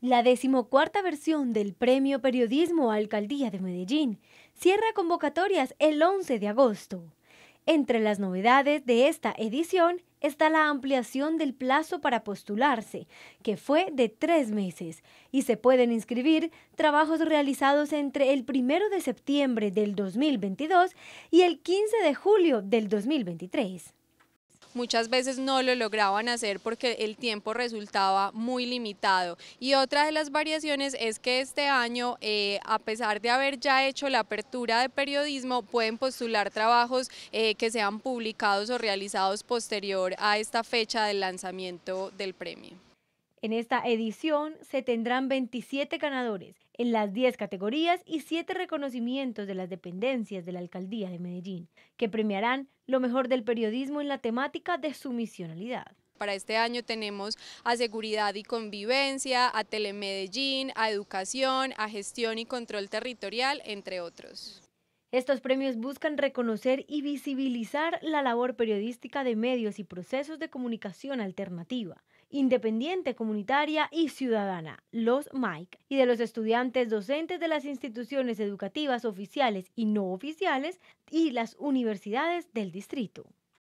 La decimocuarta versión del Premio Periodismo Alcaldía de Medellín cierra convocatorias el 11 de agosto. Entre las novedades de esta edición está la ampliación del plazo para postularse, que fue de tres meses, y se pueden inscribir trabajos realizados entre el 1 de septiembre del 2022 y el 15 de julio del 2023 muchas veces no lo lograban hacer porque el tiempo resultaba muy limitado. Y otra de las variaciones es que este año, eh, a pesar de haber ya hecho la apertura de periodismo, pueden postular trabajos eh, que sean publicados o realizados posterior a esta fecha del lanzamiento del premio. En esta edición se tendrán 27 ganadores en las 10 categorías y 7 reconocimientos de las dependencias de la Alcaldía de Medellín, que premiarán lo mejor del periodismo en la temática de su Para este año tenemos a Seguridad y Convivencia, a Telemedellín, a Educación, a Gestión y Control Territorial, entre otros. Estos premios buscan reconocer y visibilizar la labor periodística de medios y procesos de comunicación alternativa, independiente, comunitaria y ciudadana, los MAIC, y de los estudiantes docentes de las instituciones educativas oficiales y no oficiales y las universidades del distrito.